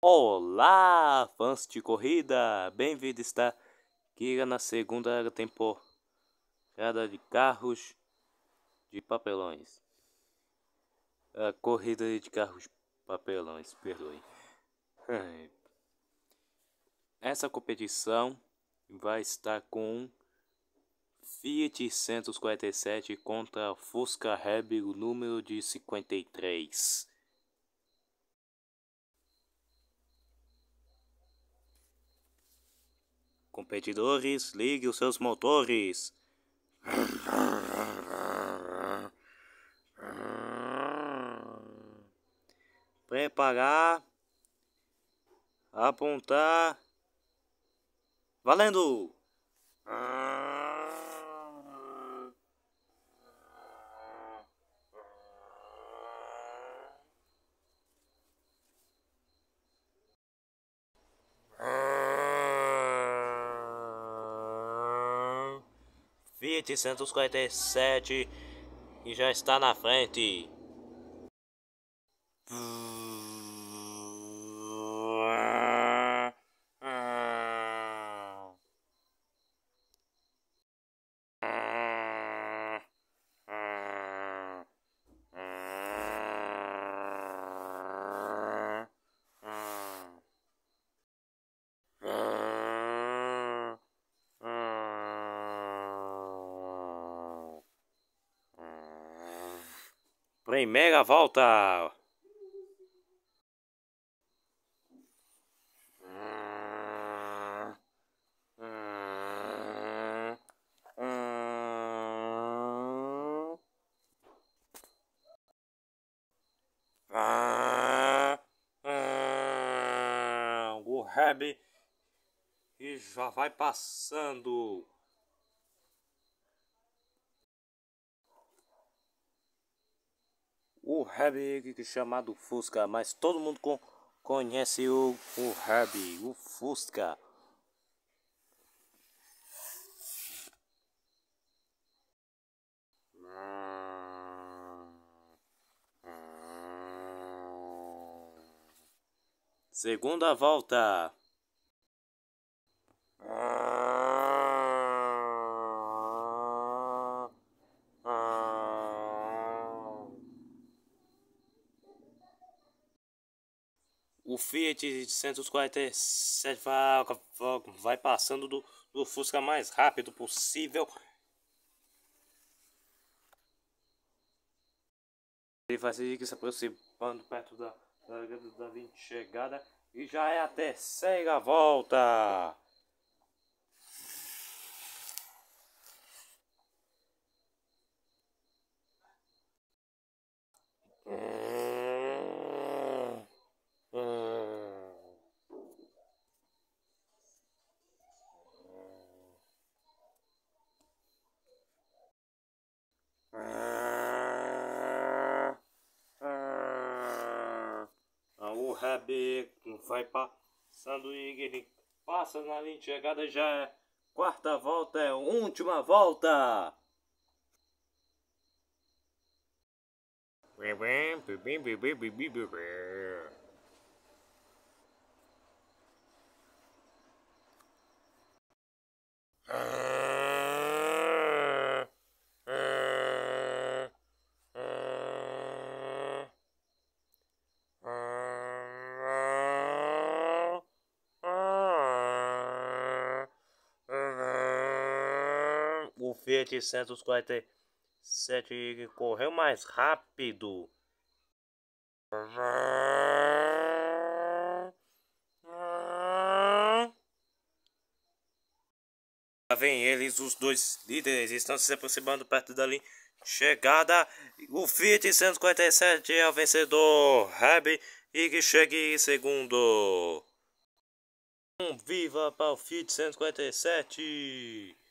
Olá, fãs de corrida! Bem-vindo está aqui na segunda temporada de carros de papelões. A corrida de carros papelões, perdoe. Essa competição vai estar com Fiat 147 contra Fusca o número de 53. Competidores, ligue os seus motores. Preparar. Apontar. Valendo! 847 e já está na frente. Vem, mega volta! Reb e já vai passando. o Herbig é chamado Fusca, mas todo mundo com, conhece o, o Herbig, o Fusca. Segunda volta. o Fiat 147 vai passando do, do Fusca mais rápido possível. Ele vai seguir se aproximando perto da, da, da 20 chegada e já é a terceira volta. rebeco, vai passando Igni, passa na linha de chegada já é quarta volta, é última volta. o Fiat 147 correu mais rápido. Lá vem eles, os dois líderes estão se aproximando perto dali. Chegada, o Fiat 147 é o vencedor. Reb e chega em segundo. Um viva para o Fiat 147.